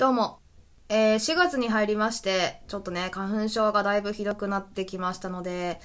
どうも。えー、4月に入りまして、ちょっとね、花粉症がだいぶひどくなってきましたので、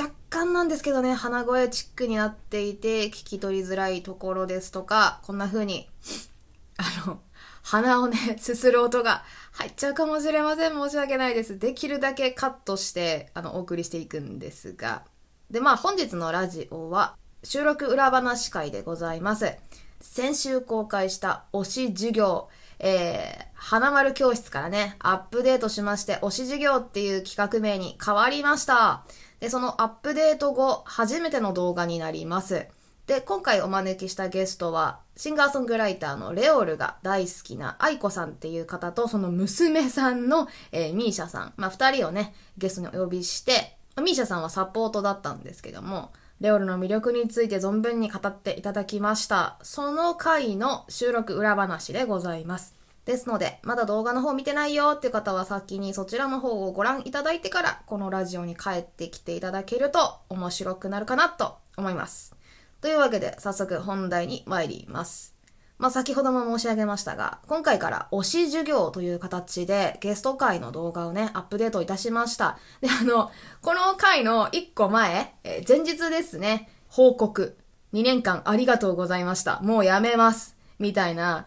若干なんですけどね、鼻声チックになっていて、聞き取りづらいところですとか、こんな風に、あの、鼻をね、すする音が入っちゃうかもしれません。申し訳ないです。できるだけカットして、あの、お送りしていくんですが。で、まあ、本日のラジオは、収録裏話会でございます。先週公開した推し授業。えー、花丸教室からね、アップデートしまして、推し授業っていう企画名に変わりました。で、そのアップデート後、初めての動画になります。で、今回お招きしたゲストは、シンガーソングライターのレオルが大好きな愛子さんっていう方と、その娘さんの、えー、ミーシャさん。まあ、二人をね、ゲストにお呼びして、ミーシャさんはサポートだったんですけども、レオルの魅力について存分に語っていただきました。その回の収録裏話でございます。ですので、まだ動画の方見てないよっていう方は先にそちらの方をご覧いただいてから、このラジオに帰ってきていただけると面白くなるかなと思います。というわけで、早速本題に参ります。まあ、先ほども申し上げましたが、今回から推し授業という形でゲスト会の動画をね、アップデートいたしました。で、あの、この回の1個前、えー、前日ですね、報告。2年間ありがとうございました。もうやめます。みたいな、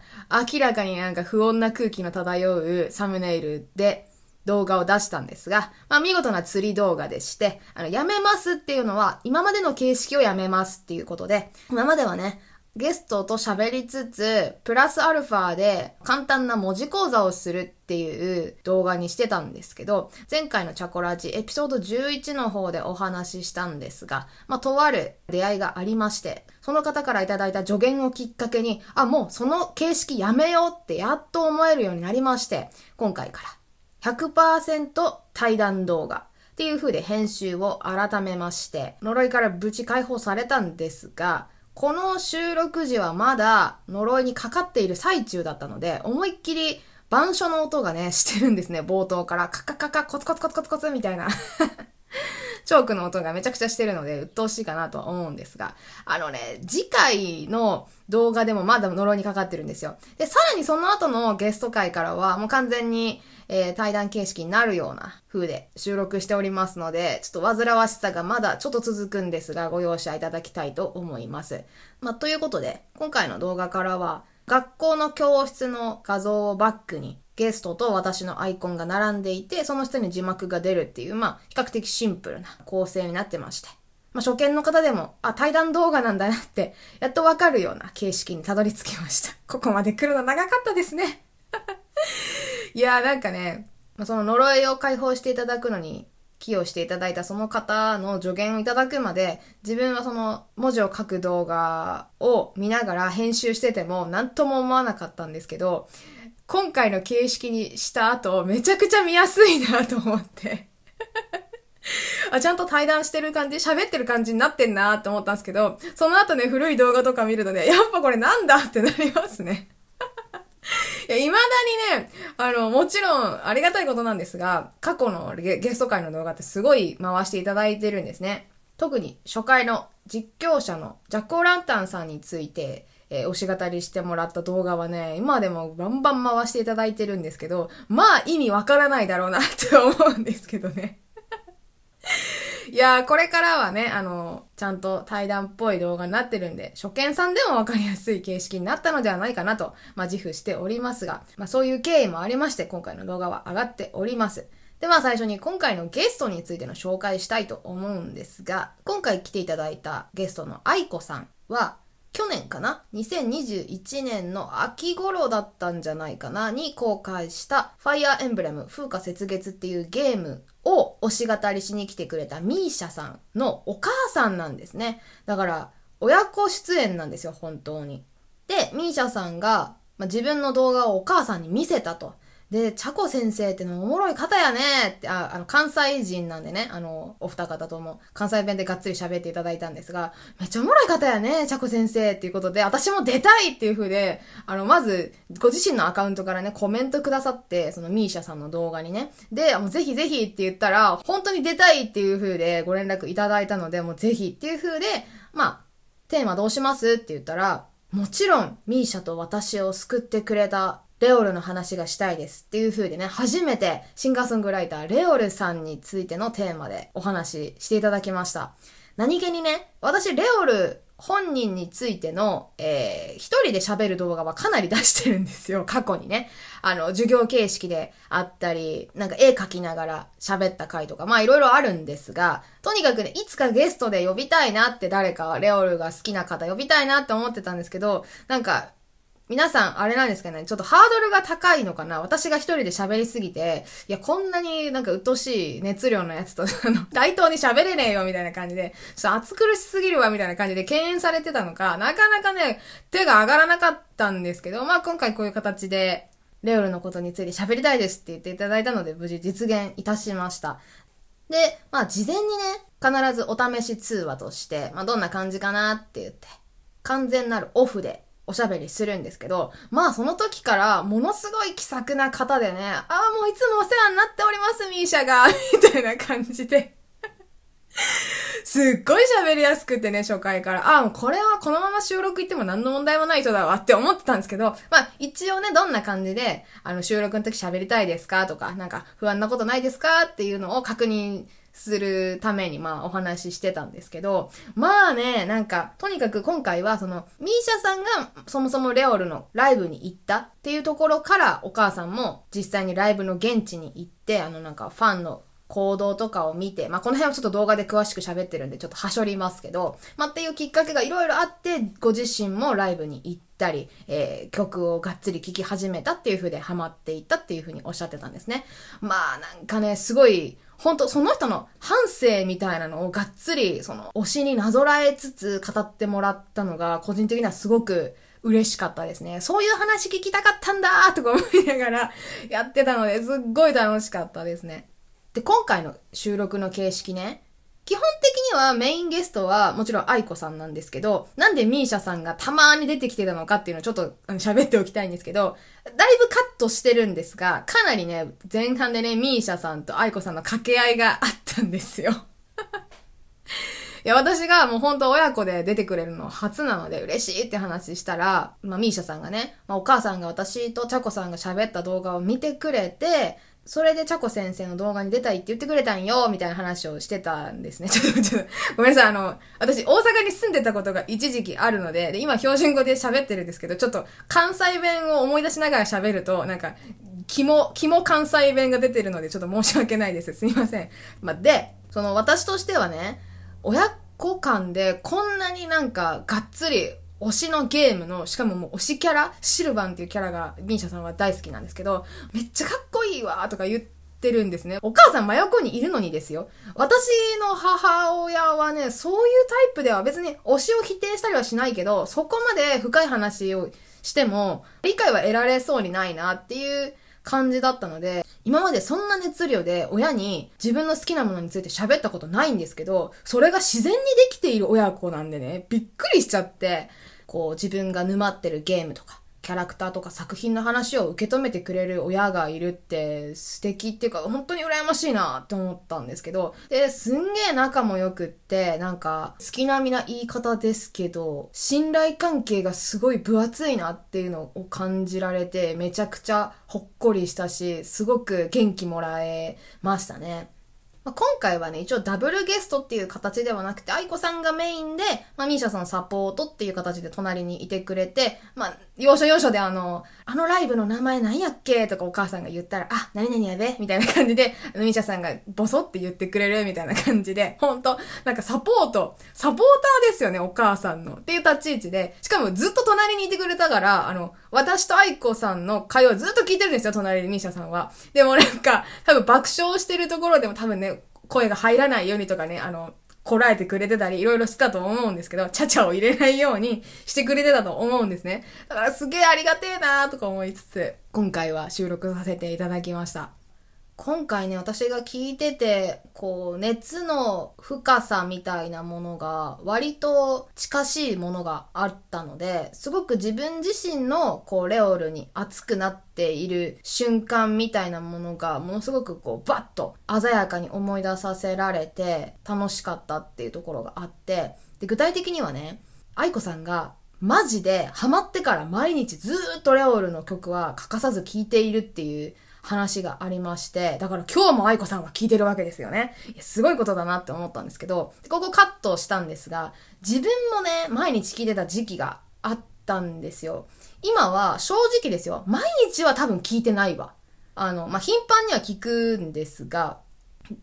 明らかになんか不穏な空気の漂うサムネイルで動画を出したんですが、まあ見事な釣り動画でして、あの、やめますっていうのは、今までの形式をやめますっていうことで、今まではね、ゲストと喋りつつ、プラスアルファで簡単な文字講座をするっていう動画にしてたんですけど、前回のチャコラジエピソード11の方でお話ししたんですが、まあ、とある出会いがありまして、その方からいただいた助言をきっかけに、あ、もうその形式やめようってやっと思えるようになりまして、今回から100%対談動画、っていう風で編集を改めまして、呪いから無事解放されたんですが、この収録時はまだ呪いにかかっている最中だったので、思いっきり板書の音がね、してるんですね、冒頭から。カカカカ、コツコツコツコツコツみたいなチョークの音がめちゃくちゃしてるので、鬱陶しいかなとは思うんですが、あのね、次回の動画でもまだ呪いにかかってるんですよ。で、さらにその後のゲスト会からは、もう完全に、えー、対談形式になるような風で収録しておりますので、ちょっと煩わしさがまだちょっと続くんですが、ご容赦いただきたいと思います。まあ、ということで、今回の動画からは、学校の教室の画像をバックに、ゲストと私のアイコンが並んでいて、その下に字幕が出るっていう、まあ、比較的シンプルな構成になってまして。まあ、初見の方でも、あ、対談動画なんだなって、やっとわかるような形式にたどり着きました。ここまで来るの長かったですね。いやーなんかね、その呪いを解放していただくのに、寄与していただいたその方の助言をいただくまで、自分はその文字を書く動画を見ながら編集してても何とも思わなかったんですけど、今回の形式にした後、めちゃくちゃ見やすいなと思って あ、ちゃんと対談してる感じ、喋ってる感じになってんなって思ったんですけど、その後ね、古い動画とか見るとね、やっぱこれなんだってなりますね いや、未だにね、あの、もちろんありがたいことなんですが、過去のゲスト会の動画ってすごい回していただいてるんですね。特に初回の実況者のジャック・オ・ランタンさんについてえー、推し語りしてもらった動画はね、今でもバンバン回していただいてるんですけど、まあ意味わからないだろうなって思うんですけどね。いやー、これからはね、あのー、ちゃんと対談っぽい動画になってるんで、初見さんでもわかりやすい形式になったのではないかなと、まあ、自負しておりますが、まあ、そういう経緯もありまして、今回の動画は上がっております。では、まあ、最初に今回のゲストについての紹介したいと思うんですが、今回来ていただいたゲストの愛子さんは、去年かな2021年の秋頃だったんじゃないかなに公開したファイアーエンブレム風化雪月っていうゲームを推し語りしに来てくれたミーシャさんのお母さんなんですね。だから親子出演なんですよ、本当に。で、ミーシャさんが、まあ、自分の動画をお母さんに見せたと。で、チャコ先生ってのおもろい方やねって、あ、あの、関西人なんでね、あの、お二方とも、関西弁でがっつり喋っていただいたんですが、めっちゃおもろい方やね、チャコ先生っていうことで、私も出たいっていうふうで、あの、まず、ご自身のアカウントからね、コメントくださって、そのミーシャさんの動画にね、で、もうぜひぜひって言ったら、本当に出たいっていうふうでご連絡いただいたので、もうぜひっていうふうで、まあ、テーマどうしますって言ったら、もちろん、ミーシャと私を救ってくれたレオルの話がしたいですっていう風でね、初めてシンガーソングライターレオルさんについてのテーマでお話ししていただきました。何気にね、私レオル本人についての、えー、一人で喋る動画はかなり出してるんですよ、過去にね。あの、授業形式であったり、なんか絵描きながら喋った回とか、まあいろいろあるんですが、とにかくね、いつかゲストで呼びたいなって誰か、レオルが好きな方呼びたいなって思ってたんですけど、なんか、皆さん、あれなんですかね、ちょっとハードルが高いのかな私が一人で喋りすぎて、いや、こんなになんか鬱陶しい熱量のやつと、あの、対等に喋れねえよ、みたいな感じで、ちょっと暑苦しすぎるわ、みたいな感じで敬遠されてたのか、なかなかね、手が上がらなかったんですけど、まあ今回こういう形で、レオルのことについて喋りたいですって言っていただいたので、無事実現いたしました。で、まあ事前にね、必ずお試し通話として、まあどんな感じかなって言って、完全なるオフでおしゃべりするんですけど、まあその時からものすごい気さくな方でね、ああもういつもお世話になっておりますミーシャが、みたいな感じで すっごい喋りやすくてね、初回から。ああ、もうこれはこのまま収録行っても何の問題もない人だわって思ってたんですけど、まあ一応ね、どんな感じで、あの収録の時喋りたいですかとか、なんか不安なことないですかっていうのを確認するためにまあお話ししてたんですけど、まあね、なんか、とにかく今回はその、ミーシャさんがそもそもレオルのライブに行ったっていうところからお母さんも実際にライブの現地に行って、あのなんかファンの行動とかを見て、まあ、この辺はちょっと動画で詳しく喋ってるんで、ちょっとはしょりますけど、まあ、っていうきっかけがいろいろあって、ご自身もライブに行ったり、えー、曲をがっつり聴き始めたっていう風でハマっていったっていう風におっしゃってたんですね。まあ、なんかね、すごい、本当その人の半生みたいなのをがっつり、その推しになぞらえつつ語ってもらったのが、個人的にはすごく嬉しかったですね。そういう話聞きたかったんだーとか思いながら やってたので、すっごい楽しかったですね。で、今回の収録の形式ね、基本的にはメインゲストはもちろん愛子さんなんですけど、なんで misia さんがたまに出てきてたのかっていうのをちょっと喋っておきたいんですけど、だいぶカットしてるんですが、かなりね、前半でね、misia さんと愛子さんの掛け合いがあったんですよ。いや、私がもうほんと親子で出てくれるの初なので嬉しいって話したら、まあ、ミーシャさんがね、まあ、お母さんが私とチャコさんが喋った動画を見てくれて、それでチャコ先生の動画に出たいって言ってくれたんよ、みたいな話をしてたんですね。ちょっと、ちょっと、ごめんなさい。あの、私、大阪に住んでたことが一時期あるので、で今、標準語で喋ってるんですけど、ちょっと、関西弁を思い出しながら喋ると、なんか、肝、肝関西弁が出てるので、ちょっと申し訳ないです。すいません。まあ、で、その、私としてはね、親子間でこんなになんか、がっつり推しのゲームの、しかももう推しキャラ、シルバンっていうキャラが、ミーシャさんは大好きなんですけど、めっちゃかっこいいわとか言ってるんですね。お母さん真横にいるのにですよ。私の母親はね、そういうタイプでは別に推しを否定したりはしないけど、そこまで深い話をしても、理解は得られそうにないなっていう感じだったので、今までそんな熱量で親に自分の好きなものについて喋ったことないんですけど、それが自然にできている親子なんでね、びっくりしちゃって、こう自分が沼ってるゲームとか、キャラクターとか作品の話を受け止めてくれる親がいるって素敵っていうか本当に羨ましいなって思ったんですけどですんげえ仲も良くってなんか好きなみな言い方ですけど信頼関係がすごい分厚いなっていうのを感じられてめちゃくちゃほっこりしたしすごく元気もらえましたね。ま今回はね、一応ダブルゲストっていう形ではなくて、愛子さんがメインで、まあ、ミーシャさんサポートっていう形で隣にいてくれて、まあ、要所要所であの、あのライブの名前なんやっけとかお母さんが言ったら、あ、何々やべみたいな感じで、ミシャさんがボソって言ってくれるみたいな感じで、ほんと、なんかサポート、サポーターですよね、お母さんの。っていう立ち位置で、しかもずっと隣にいてくれたから、あの、私と愛子さんの会話ずっと聞いてるんですよ、隣でミシャさんは。でもなんか、多分爆笑してるところでも多分ね、声が入らないようにとかね、あの、こらえてくれてたり、いろいろしてたと思うんですけど、ちゃちゃを入れないようにしてくれてたと思うんですね。だからすげえありがてえなーとか思いつつ、今回は収録させていただきました。今回ね、私が聞いてて、こう、熱の深さみたいなものが、割と近しいものがあったので、すごく自分自身の、こう、レオルに熱くなっている瞬間みたいなものが、ものすごくこう、バッと鮮やかに思い出させられて、楽しかったっていうところがあって、で、具体的にはね、愛子さんがマジでハマってから毎日ずっとレオルの曲は欠かさず聴いているっていう話がありまして、だから今日も愛子さんは聞いてるわけですよね。すごいことだなって思ったんですけど、ここカットしたんですが、自分もね、毎日聞いてた時期があったんですよ。今は正直ですよ。毎日は多分聞いてないわ。あの、まあ、頻繁には聞くんですが、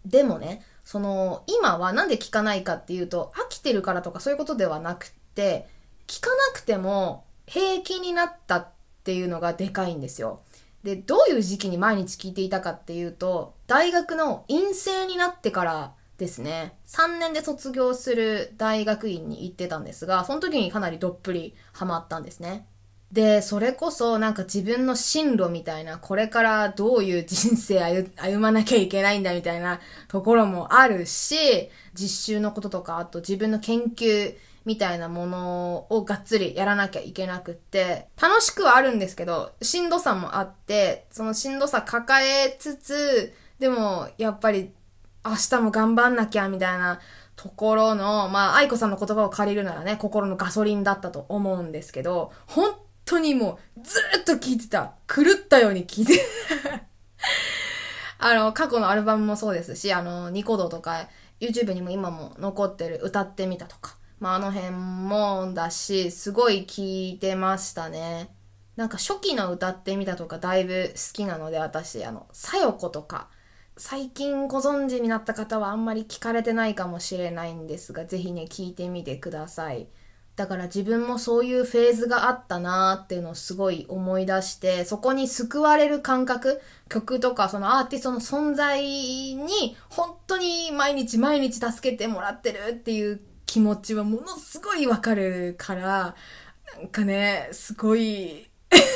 でもね、その、今はなんで聞かないかっていうと、飽きてるからとかそういうことではなくて、聞かなくても平気になったっていうのがでかいんですよ。で、どういう時期に毎日聞いていたかっていうと、大学の陰性になってからですね、3年で卒業する大学院に行ってたんですが、その時にかなりどっぷりハマったんですね。で、それこそなんか自分の進路みたいな、これからどういう人生 歩まなきゃいけないんだみたいなところもあるし、実習のこととか、あと自分の研究みたいなものをがっつりやらなきゃいけなくって、楽しくはあるんですけど、しんどさもあって、そのしんどさ抱えつつ、でも、やっぱり、明日も頑張んなきゃ、みたいなところの、まあ、愛子さんの言葉を借りるならね、心のガソリンだったと思うんですけど、本当にもう、ずっと聴いてた。狂ったように聴いて あの、過去のアルバムもそうですし、あの、ニコ動とか、YouTube にも今も残ってる歌ってみたとか、まあ、あの辺もだし、すごい聞いてましたね。なんか初期の歌ってみたとかだいぶ好きなので私、あの、さよことか、最近ご存知になった方はあんまり聞かれてないかもしれないんですが、ぜひね、聞いてみてください。だから自分もそういうフェーズがあったなーっていうのをすごい思い出して、そこに救われる感覚、曲とかそのアーティストの存在に本当に毎日毎日助けてもらってるっていう気持ちはものすごいわかるから、なんかね、すごい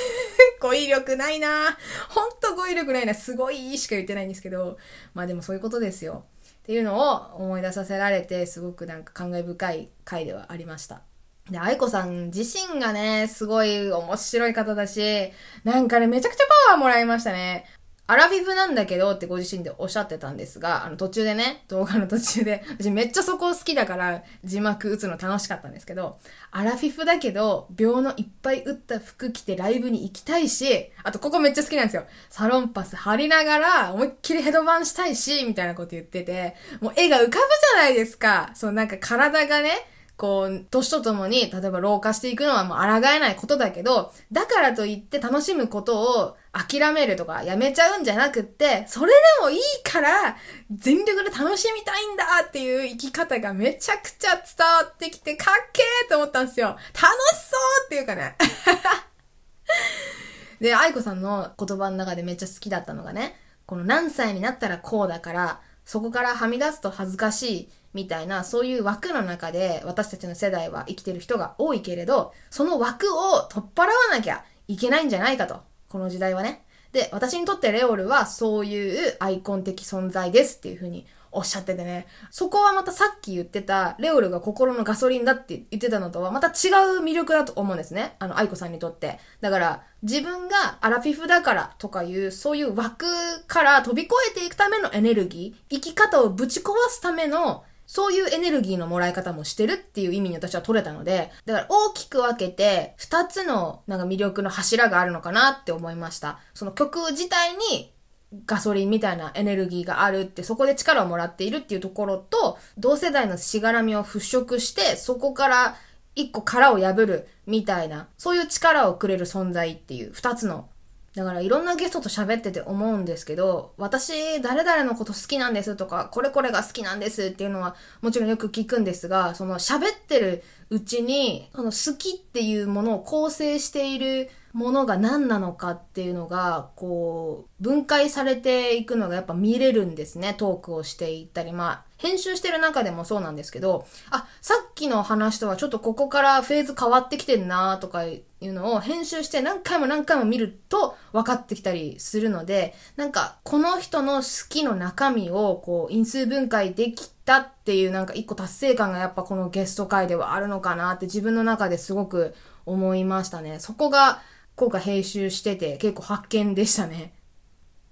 語彙力ないなほんと語彙力ないな。すごいしか言ってないんですけど、まあでもそういうことですよ。っていうのを思い出させられて、すごくなんか感慨深い回ではありました。で、愛子さん自身がね、すごい面白い方だし、なんかね、めちゃくちゃパワーもらいましたね。アラフィフなんだけどってご自身でおっしゃってたんですが、あの途中でね、動画の途中で、私めっちゃそこ好きだから字幕打つの楽しかったんですけど、アラフィフだけど、秒のいっぱい打った服着てライブに行きたいし、あとここめっちゃ好きなんですよ。サロンパス貼りながら、思いっきりヘドバンしたいし、みたいなこと言ってて、もう絵が浮かぶじゃないですか。そうなんか体がね、こう、年とともに、例えば老化していくのはもう抗えないことだけど、だからといって楽しむことを諦めるとかやめちゃうんじゃなくって、それでもいいから、全力で楽しみたいんだっていう生き方がめちゃくちゃ伝わってきて、かっけーと思ったんですよ。楽しそうっていうかね。で、愛子さんの言葉の中でめっちゃ好きだったのがね、この何歳になったらこうだから、そこからはみ出すと恥ずかしい。みたいな、そういう枠の中で私たちの世代は生きてる人が多いけれど、その枠を取っ払わなきゃいけないんじゃないかと。この時代はね。で、私にとってレオルはそういうアイコン的存在ですっていうふうにおっしゃっててね。そこはまたさっき言ってた、レオルが心のガソリンだって言ってたのとは、また違う魅力だと思うんですね。あの、愛子さんにとって。だから、自分がアラフィフだからとかいう、そういう枠から飛び越えていくためのエネルギー、生き方をぶち壊すためのそういうエネルギーのもらい方もしてるっていう意味に私は取れたので、だから大きく分けて2つのなんか魅力の柱があるのかなって思いました。その曲自体にガソリンみたいなエネルギーがあるって、そこで力をもらっているっていうところと、同世代のしがらみを払拭して、そこから一個殻を破るみたいな、そういう力をくれる存在っていう二つのだからいろんなゲストと喋ってて思うんですけど、私、誰々のこと好きなんですとか、これこれが好きなんですっていうのはもちろんよく聞くんですが、その喋ってるうちに、その好きっていうものを構成しているものが何なのかっていうのが、こう、分解されていくのがやっぱ見れるんですね、トークをしていったり、まあ、編集してる中でもそうなんですけど、あ、さっきの話とはちょっとここからフェーズ変わってきてんなとかいうのを編集して何回も何回も見ると分かってきたりするので、なんかこの人の好きの中身をこう因数分解できたっていうなんか一個達成感がやっぱこのゲスト界ではあるのかなって自分の中ですごく思いましたね。そこが今回編集してて結構発見でしたね。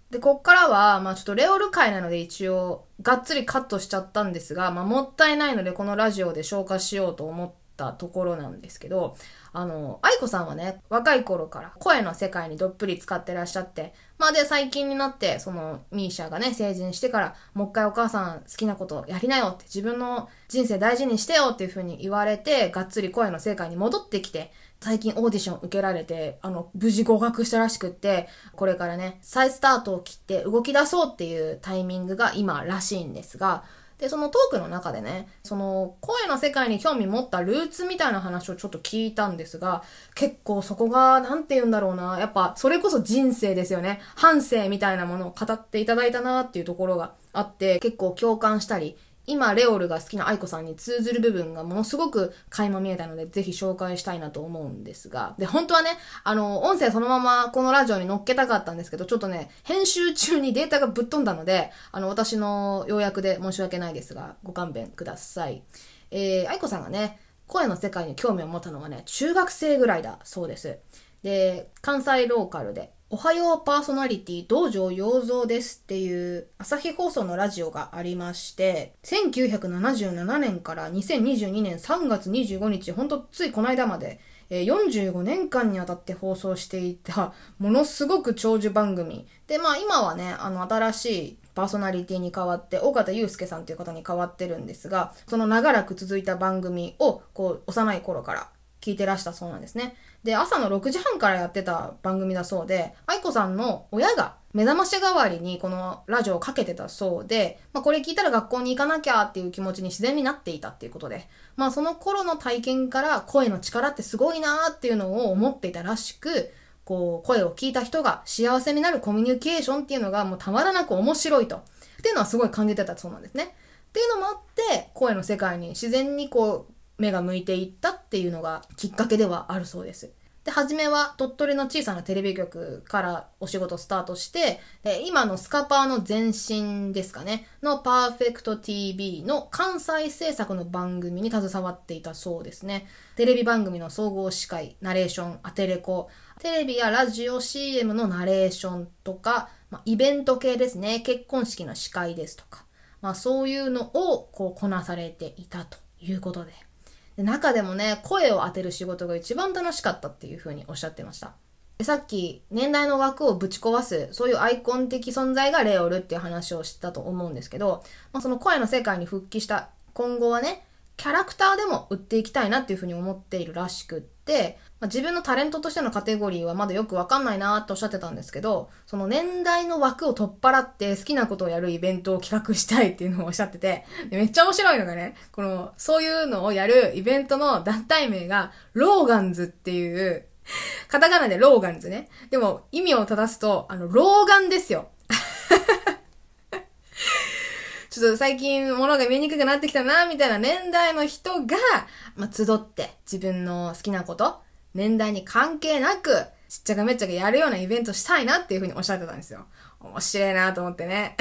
で、こっからは、まあちょっとレオル会なので一応、がっつりカットしちゃったんですが、まあもったいないのでこのラジオで消化しようと思ったところなんですけど、あの、愛子さんはね、若い頃から声の世界にどっぷり使ってらっしゃって、まあで最近になって、そのミーシャがね、成人してから、もう一回お母さん好きなことやりなよって、自分の人生大事にしてよっていう風に言われて、がっつり声の世界に戻ってきて、最近オーディション受けられて、あの、無事合格したらしくって、これからね、再スタートを切って動き出そうっていうタイミングが今らしいんですが、で、そのトークの中でね、その声の世界に興味持ったルーツみたいな話をちょっと聞いたんですが、結構そこが、なんて言うんだろうな、やっぱそれこそ人生ですよね。半生みたいなものを語っていただいたなっていうところがあって、結構共感したり、今レオルが好きな愛子さんに通ずる部分がものすごく垣間見えたので、ぜひ紹介したいなと思うんですが、で、本当はね、あの、音声そのままこのラジオに乗っけたかったんですけど、ちょっとね、編集中にデータがぶっ飛んだので、あの、私の要約で申し訳ないですが、ご勘弁ください。えー、愛子さんがね、声の世界に興味を持ったのはね、中学生ぐらいだそうです。で、関西ローカルで、おはようパーソナリティ道場洋蔵ですっていう朝日放送のラジオがありまして、1977年から2022年3月25日、ほんとついこの間まで、45年間にわたって放送していた、ものすごく長寿番組。で、まあ今はね、あの新しいパーソナリティに代わって、大方祐介さんという方に変わってるんですが、その長らく続いた番組を、こう、幼い頃から聞いてらしたそうなんですね。で、朝の6時半からやってた番組だそうで、愛子さんの親が目覚まし代わりにこのラジオをかけてたそうで、まあ、これ聞いたら学校に行かなきゃっていう気持ちに自然になっていたっていうことで、まあ、その頃の体験から声の力ってすごいなーっていうのを思っていたらしく、こう、声を聞いた人が幸せになるコミュニケーションっていうのがもうたまらなく面白いと。っていうのはすごい感じてたそうなんですね。っていうのもあって、声の世界に自然にこう、目が向いていったっていうのがきっかけではあるそうです。で初めは鳥取の小さなテレビ局からお仕事スタートして今のスカパーの前身ですかねの「パーフェクト TV」の関西制作の番組に携わっていたそうですねテレビ番組の総合司会ナレーションアテレコテレビやラジオ CM のナレーションとか、まあ、イベント系ですね結婚式の司会ですとか、まあ、そういうのをこうこなされていたということで中でもね、声を当てる仕事が一番楽しかったっていうふうにおっしゃってました。さっき、年代の枠をぶち壊す、そういうアイコン的存在がレオルっていう話をしたと思うんですけど、まあ、その声の世界に復帰した今後はね、キャラクターでも売っていきたいなっていうふうに思っているらしくって、まあ、自分のタレントとしてのカテゴリーはまだよくわかんないなっておっしゃってたんですけど、その年代の枠を取っ払って好きなことをやるイベントを企画したいっていうのをおっしゃってて、めっちゃ面白いのがね、この、そういうのをやるイベントの団体名が、ローガンズっていう、カタカナでローガンズね。でも、意味を正すと、あの、老眼ですよ。ちょっと最近物が見えにくくなってきたな、みたいな年代の人が、まあ、集って自分の好きなこと年代に関係なく、ちっちゃかめっちゃかやるようなイベントしたいなっていうふうにおっしゃってたんですよ。面白いなと思ってね。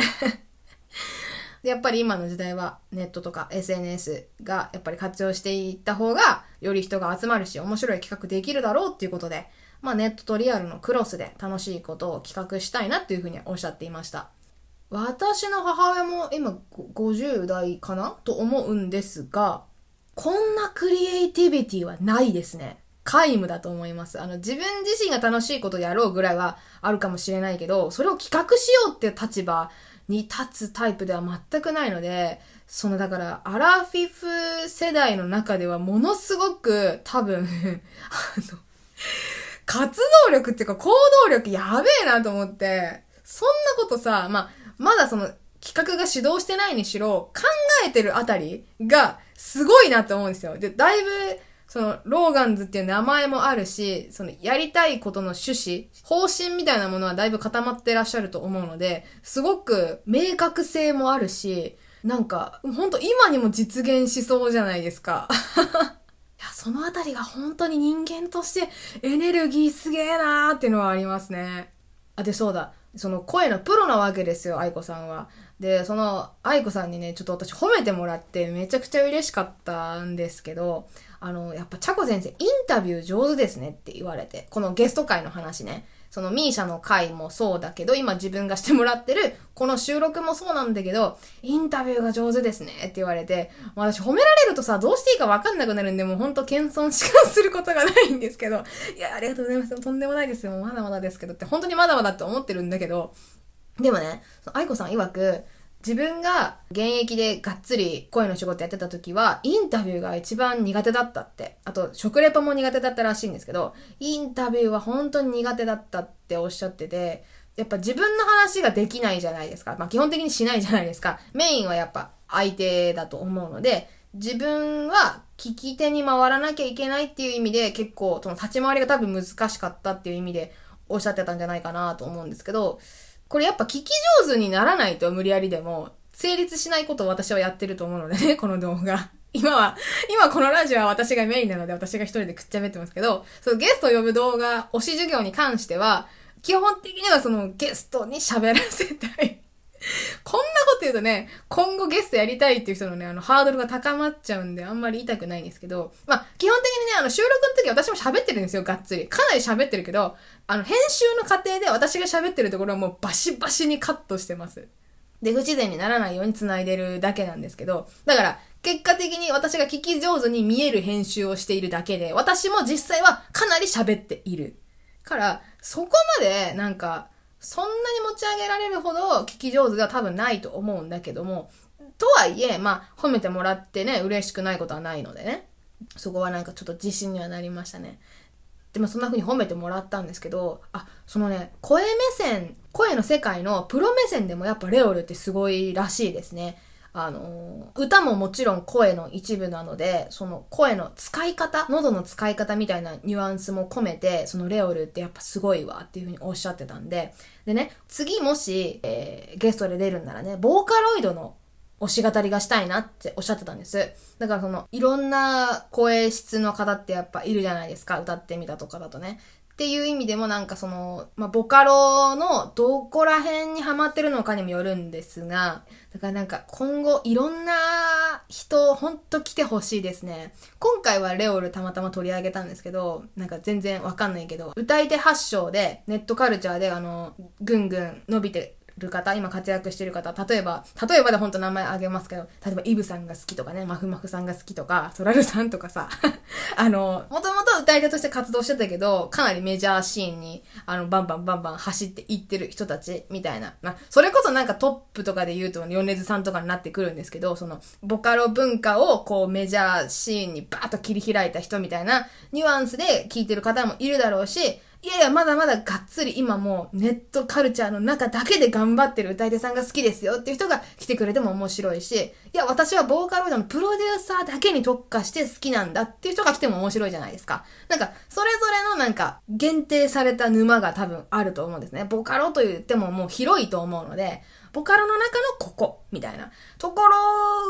やっぱり今の時代はネットとか SNS がやっぱり活用していった方がより人が集まるし面白い企画できるだろうっていうことで、まあネットとリアルのクロスで楽しいことを企画したいなっていうふうにおっしゃっていました。私の母親も今50代かなと思うんですが、こんなクリエイティビティはないですね。皆無だと思います。あの、自分自身が楽しいことやろうぐらいはあるかもしれないけど、それを企画しようっていう立場に立つタイプでは全くないので、そのだから、アラフィフ世代の中ではものすごく多分あの活動力っていうか行動力やべえなと思って、そんなことさ、まあ、まだその企画が指導してないにしろ、考えてるあたりがすごいなと思うんですよ。で、だいぶ、その、ローガンズっていう名前もあるし、その、やりたいことの趣旨、方針みたいなものはだいぶ固まってらっしゃると思うので、すごく明確性もあるし、なんか、ほんと今にも実現しそうじゃないですか。いや、そのあたりが本当に人間としてエネルギーすげえなーっていうのはありますね。あ、で、そうだ。その声のプロなわけですよ、愛子さんは。で、その愛子さんにね、ちょっと私褒めてもらってめちゃくちゃ嬉しかったんですけど、あの、やっぱ、チャコ先生、インタビュー上手ですねって言われて、このゲスト会の話ね。その misia の回もそうだけど、今自分がしてもらってる、この収録もそうなんだけど、インタビューが上手ですねって言われて、私褒められるとさ、どうしていいかわかんなくなるんで、もうほんと謙遜しかすることがないんですけど、いや、ありがとうございます。とんでもないですよ。まだまだですけどって、本当にまだまだって思ってるんだけど、でもね、愛子さん曰く、自分が現役でがっつり声の仕事やってた時は、インタビューが一番苦手だったって。あと、食レポも苦手だったらしいんですけど、インタビューは本当に苦手だったっておっしゃってて、やっぱ自分の話ができないじゃないですか。まあ基本的にしないじゃないですか。メインはやっぱ相手だと思うので、自分は聞き手に回らなきゃいけないっていう意味で結構その立ち回りが多分難しかったっていう意味でおっしゃってたんじゃないかなと思うんですけど、これやっぱ聞き上手にならないと無理やりでも、成立しないことを私はやってると思うのでね、この動画。今は、今このラジオは私がメインなので私が一人でくっちゃべってますけど、そのゲストを呼ぶ動画、推し授業に関しては、基本的にはそのゲストに喋らせたいこんなこと言うとね、今後ゲストやりたいっていう人のね、あの、ハードルが高まっちゃうんで、あんまり痛くないんですけど、まあ、基本的にね、あの、収録の時私も喋ってるんですよ、がっつり。かなり喋ってるけど、あの、編集の過程で私が喋ってるところはもうバシバシにカットしてます。で、不自然にならないように繋いでるだけなんですけど、だから、結果的に私が聞き上手に見える編集をしているだけで、私も実際はかなり喋っている。から、そこまで、なんか、そんなに持ち上げられるほど聞き上手では多分ないと思うんだけども、とはいえ、まあ、褒めてもらってね、嬉しくないことはないのでね。そこはなんかちょっと自信にはなりましたね。で、まあ、そんな風に褒めてもらったんですけど、あ、そのね、声目線、声の世界のプロ目線でもやっぱレオルってすごいらしいですね。あのー、歌ももちろん声の一部なので、その声の使い方、喉の使い方みたいなニュアンスも込めて、そのレオルってやっぱすごいわっていうふうにおっしゃってたんで、でね、次もし、えー、ゲストで出るんならね、ボーカロイドの推し語りがしたいなっておっしゃってたんです。だからその、いろんな声質の方ってやっぱいるじゃないですか、歌ってみたとかだとね。っていう意味でもなんかその、まあ、ボカロのどこら辺にハマってるのかにもよるんですが、だからなんか今後いろんな人、ほんと来てほしいですね。今回はレオルたまたま取り上げたんですけど、なんか全然わかんないけど、歌い手発祥でネットカルチャーであの、ぐんぐん伸びてる方、今活躍してる方、例えば、例えばで本当名前あげますけど、例えばイブさんが好きとかね、まふまふさんが好きとか、そらるさんとかさ、あの、もともと歌い手として活動してたけど、かなりメジャーシーンに、あの、バンバンバンバン走っていってる人たち、みたいな。まあ、それこそなんかトップとかで言うと、ネズさんとかになってくるんですけど、その、ボカロ文化をこうメジャーシーンにバーッと切り開いた人みたいなニュアンスで聞いてる方もいるだろうし、いやいや、まだまだがっつり今もうネットカルチャーの中だけで頑張ってる歌い手さんが好きですよっていう人が来てくれても面白いし、いや、私はボーカロイドのプロデューサーだけに特化して好きなんだっていう人が来ても面白いじゃないですか。なんか、それぞれのなんか限定された沼が多分あると思うんですね。ボカロと言ってももう広いと思うので、ボカロの中のここみたいなとこ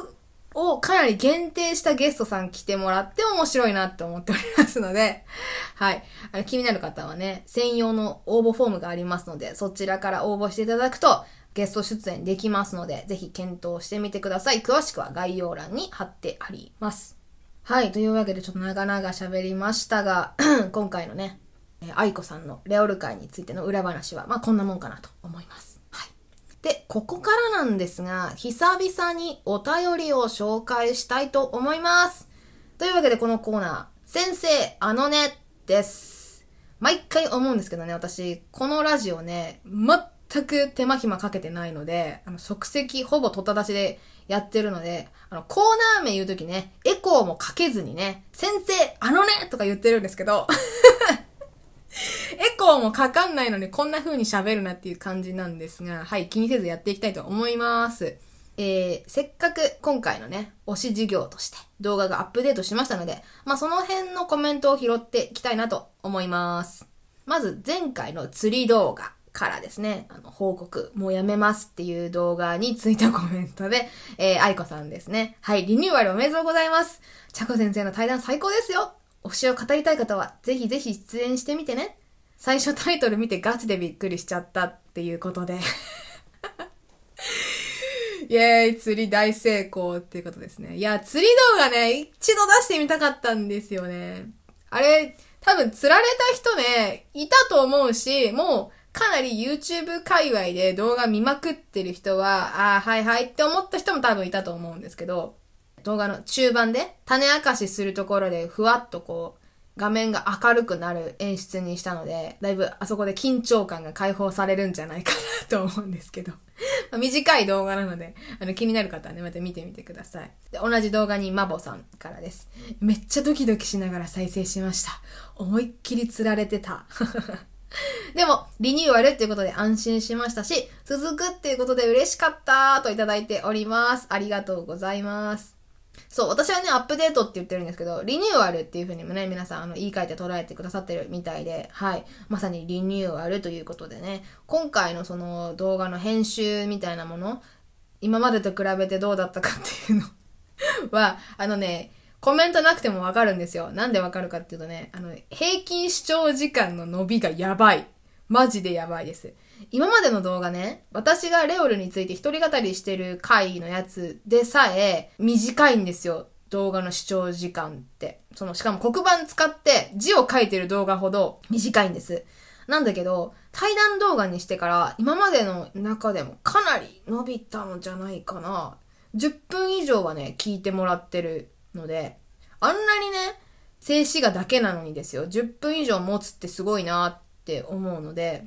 ろをかなり限定したゲストさん来てもらって面白いなって思っておりますので、はい。あの、気になる方はね、専用の応募フォームがありますので、そちらから応募していただくと、ゲスト出演できますので、ぜひ検討してみてください。詳しくは概要欄に貼ってあります。はい。というわけで、ちょっと長々喋りましたが、今回のね、愛子さんのレオル会についての裏話は、まあ、こんなもんかなと思います。で、ここからなんですが、久々にお便りを紹介したいと思います。というわけでこのコーナー、先生、あのね、です。毎回思うんですけどね、私、このラジオね、全く手間暇かけてないので、あの、即席ほぼとた出しでやってるので、あの、コーナー名言うときね、エコーもかけずにね、先生、あのねとか言ってるんですけど、エコーもかかんないのにこんな風に喋るなっていう感じなんですが、はい、気にせずやっていきたいと思います。えー、せっかく今回のね、推し授業として動画がアップデートしましたので、まあ、その辺のコメントを拾っていきたいなと思います。まず前回の釣り動画からですね、あの、報告、もうやめますっていう動画についたコメントで、えー、愛子さんですね。はい、リニューアルおめでとうございます。ちゃこ先生の対談最高ですよ推しを語りたい方は、ぜひぜひ出演してみてね。最初タイトル見てガチでびっくりしちゃったっていうことで イェーイ、釣り大成功っていうことですね。いや、釣り動画ね、一度出してみたかったんですよね。あれ、多分釣られた人ね、いたと思うし、もう、かなり YouTube 界隈で動画見まくってる人は、ああ、はいはいって思った人も多分いたと思うんですけど、動画の中盤で種明かしするところでふわっとこう画面が明るくなる演出にしたので、だいぶあそこで緊張感が解放されるんじゃないかなと思うんですけど。短い動画なので、あの気になる方はね、また見てみてください。で同じ動画にマボさんからです。めっちゃドキドキしながら再生しました。思いっきり釣られてた。でも、リニューアルっていうことで安心しましたし、続くっていうことで嬉しかったといただいております。ありがとうございます。そう、私はね、アップデートって言ってるんですけど、リニューアルっていうふうにもね、皆さん、あの、言い換えて捉えてくださってるみたいで、はい。まさにリニューアルということでね、今回のその動画の編集みたいなもの、今までと比べてどうだったかっていうの は、あのね、コメントなくてもわかるんですよ。なんでわかるかっていうとね、あの、平均視聴時間の伸びがやばい。マジでやばいです。今までの動画ね、私がレオルについて一人語りしてる回のやつでさえ短いんですよ。動画の視聴時間って。その、しかも黒板使って字を書いてる動画ほど短いんです。なんだけど、対談動画にしてから今までの中でもかなり伸びたのじゃないかな。10分以上はね、聞いてもらってるので、あんなにね、静止画だけなのにですよ、10分以上持つってすごいなって思うので、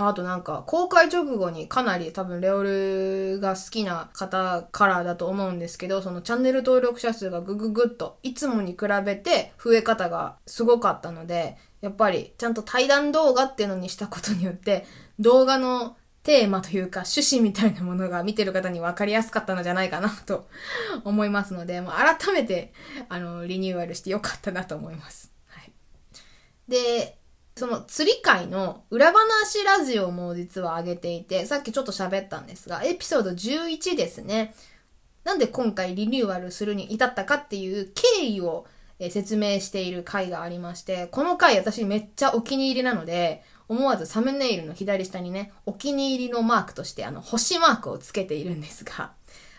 あとなんか、公開直後にかなり多分レオルが好きな方からだと思うんですけど、そのチャンネル登録者数がぐぐグっと、いつもに比べて増え方がすごかったので、やっぱりちゃんと対談動画っていうのにしたことによって、動画のテーマというか趣旨みたいなものが見てる方に分かりやすかったのじゃないかなと思いますので、もう改めて、あの、リニューアルしてよかったなと思います。はい。で、その釣り会の裏話ラジオも実は上げていて、さっきちょっと喋ったんですが、エピソード11ですね。なんで今回リニューアルするに至ったかっていう経緯を説明している回がありまして、この回私めっちゃお気に入りなので、思わずサムネイルの左下にね、お気に入りのマークとしてあの星マークをつけているんですが、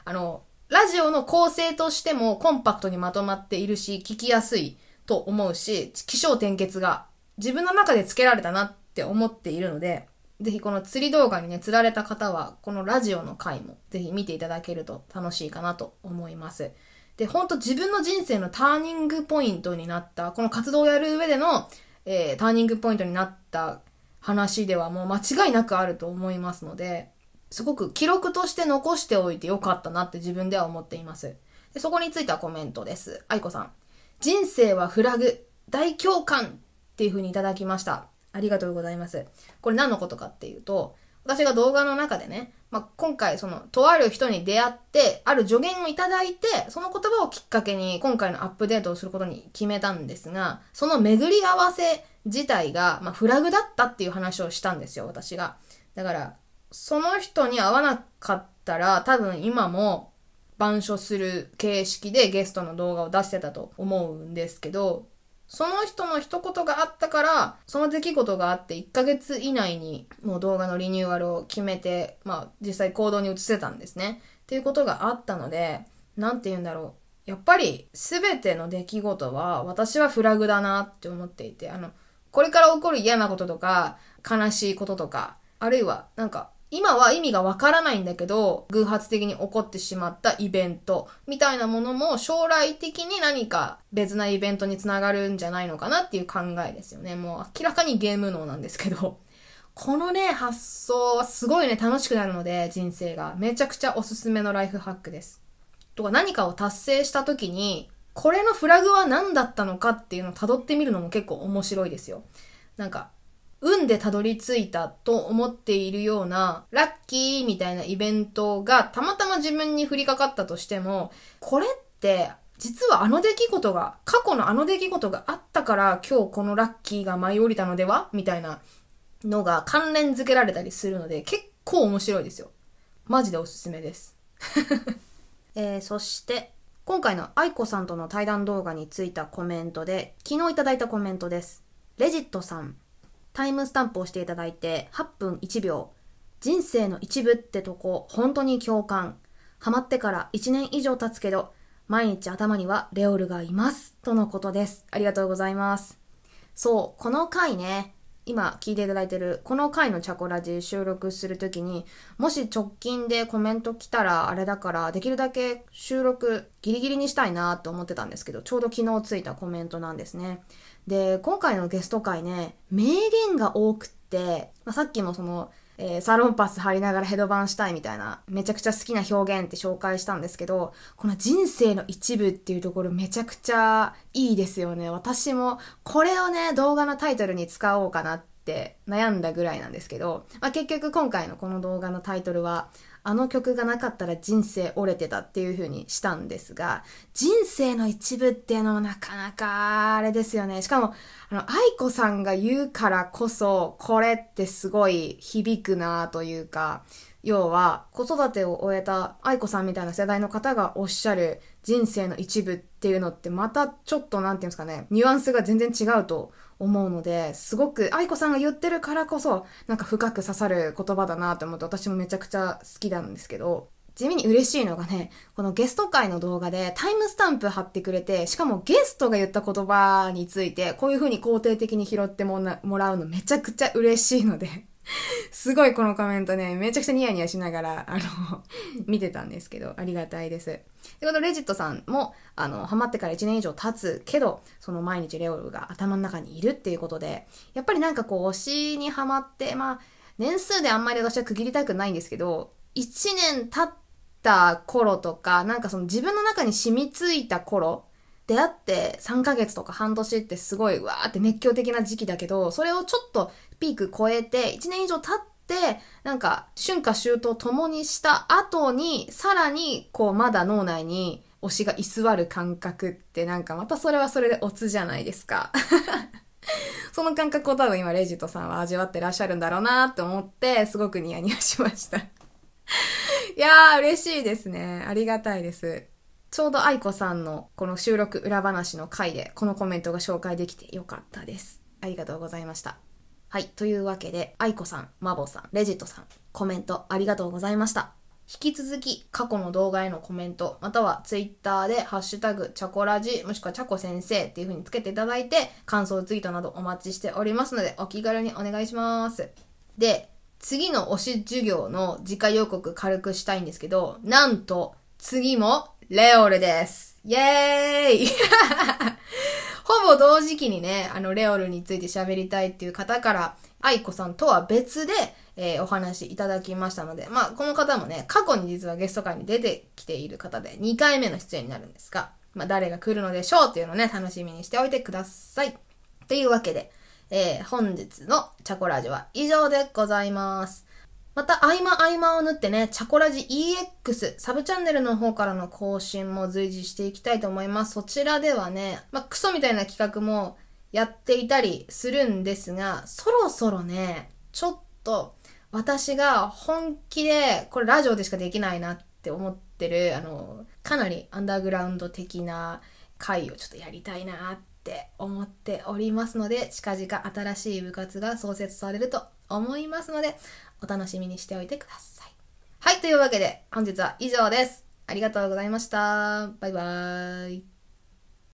あの、ラジオの構成としてもコンパクトにまとまっているし、聞きやすいと思うし、気象転結が自分の中でつけられたなって思っているので、ぜひこの釣り動画にね、釣られた方は、このラジオの回もぜひ見ていただけると楽しいかなと思います。で、ほんと自分の人生のターニングポイントになった、この活動をやる上での、えー、ターニングポイントになった話ではもう間違いなくあると思いますので、すごく記録として残しておいてよかったなって自分では思っています。でそこについてはコメントです。愛子さん。人生はフラグ。大共感っていうふうにいただきました。ありがとうございます。これ何のことかっていうと、私が動画の中でね、まあ、今回その、とある人に出会って、ある助言をいただいて、その言葉をきっかけに今回のアップデートをすることに決めたんですが、その巡り合わせ自体が、まあ、フラグだったっていう話をしたんですよ、私が。だから、その人に会わなかったら、多分今も、板書する形式でゲストの動画を出してたと思うんですけど、その人の一言があったから、その出来事があって1ヶ月以内にもう動画のリニューアルを決めて、まあ実際行動に移せたんですね。っていうことがあったので、なんて言うんだろう。やっぱり全ての出来事は私はフラグだなって思っていて、あの、これから起こる嫌なこととか、悲しいこととか、あるいはなんか今は意味がわからないんだけど、偶発的に起こってしまったイベントみたいなものも将来的に何か別なイベントにつながるんじゃないのかなっていう考えですよね。もう明らかにゲーム脳なんですけど。このね、発想はすごいね、楽しくなるので、人生が。めちゃくちゃおすすめのライフハックです。とか何かを達成した時に、これのフラグは何だったのかっていうのを辿ってみるのも結構面白いですよ。なんか、運でたどり着いたと思っているような、ラッキーみたいなイベントがたまたま自分に降りかかったとしても、これって実はあの出来事が、過去のあの出来事があったから今日このラッキーが舞い降りたのではみたいなのが関連付けられたりするので結構面白いですよ。マジでおすすめです。えー、そして今回の愛子さんとの対談動画についたコメントで昨日いただいたコメントです。レジットさんタイムスタンプをしていただいて、8分1秒、人生の一部ってとこ、本当に共感。ハマってから1年以上経つけど、毎日頭にはレオルがいます。とのことです。ありがとうございます。そう、この回ね、今聞いていただいてる、この回のチャコラジ収録する時に、もし直近でコメント来たらあれだから、できるだけ収録ギリギリにしたいなと思ってたんですけど、ちょうど昨日ついたコメントなんですね。で、今回のゲスト会ね、名言が多くって、まあ、さっきもその、えー、サロンパス貼りながらヘドバンしたいみたいな、めちゃくちゃ好きな表現って紹介したんですけど、この人生の一部っていうところめちゃくちゃいいですよね。私もこれをね、動画のタイトルに使おうかなっって悩んだぐらいなんですけど、まあ、結局今回のこの動画のタイトルは、あの曲がなかったら人生折れてたっていう風にしたんですが、人生の一部っていうのもなかなかあれですよね。しかも、あの、愛子さんが言うからこそ、これってすごい響くなというか、要は子育てを終えた愛子さんみたいな世代の方がおっしゃる人生の一部っていうのってまたちょっと何て言うんですかね、ニュアンスが全然違うと思うのですごく愛子さんが言ってるからこそなんか深く刺さる言葉だなと思って私もめちゃくちゃ好きなんですけど地味に嬉しいのがね、このゲスト会の動画でタイムスタンプ貼ってくれて、しかもゲストが言った言葉について、こういう風に肯定的に拾ってもらうのめちゃくちゃ嬉しいのですごいこのコメントね、めちゃくちゃニヤニヤしながら、あの、見てたんですけど、ありがたいです。で、このレジットさんも、あの、ハマってから1年以上経つけど、その毎日レオルが頭の中にいるっていうことで、やっぱりなんかこう、推しにはまって、まあ、年数であんまり私は区切りたくないんですけど、1年経った頃とか、なんかその自分の中に染みついた頃出会って3ヶ月とか半年ってすごいわーって熱狂的な時期だけど、それをちょっとピーク超えて1年以上経ってなんか春夏秋冬共にした後にさらにこうまだ脳内に推しが居座る感覚ってなんかまたそれはそれでオツじゃないですか その感覚を多分今レジトさんは味わってらっしゃるんだろうなって思ってすごくニヤニヤしました いやー嬉しいですね。ありがたいです。ちょうど愛子さんのこの収録裏話の回でこのコメントが紹介できてよかったです。ありがとうございました。はい。というわけで、愛子さん、マボさん、レジットさん、コメントありがとうございました。引き続き過去の動画へのコメント、またはツイッターでハッシュタグ、チャコラジ、もしくはチャコ先生っていう風につけていただいて、感想ツイートなどお待ちしておりますので、お気軽にお願いします。で、次の推し授業の次回予告軽くしたいんですけど、なんと、次もレオルです。イェーイ ほぼ同時期にね、あの、レオルについて喋りたいっていう方から、愛子さんとは別で、えー、お話いただきましたので、まあ、この方もね、過去に実はゲスト会に出てきている方で、2回目の出演になるんですが、まあ、誰が来るのでしょうっていうのをね、楽しみにしておいてください。というわけで、えー、本日のチャコラジオは以上でございます。また、合間合間を縫ってね、チャコラジ EX、サブチャンネルの方からの更新も随時していきたいと思います。そちらではね、まあ、クソみたいな企画もやっていたりするんですが、そろそろね、ちょっと私が本気で、これラジオでしかできないなって思ってる、あの、かなりアンダーグラウンド的な回をちょっとやりたいなって思っておりますので、近々新しい部活が創設されると思いますので、お楽しみにしておいてください。はい、というわけで本日は以上です。ありがとうございました。バイバーイ。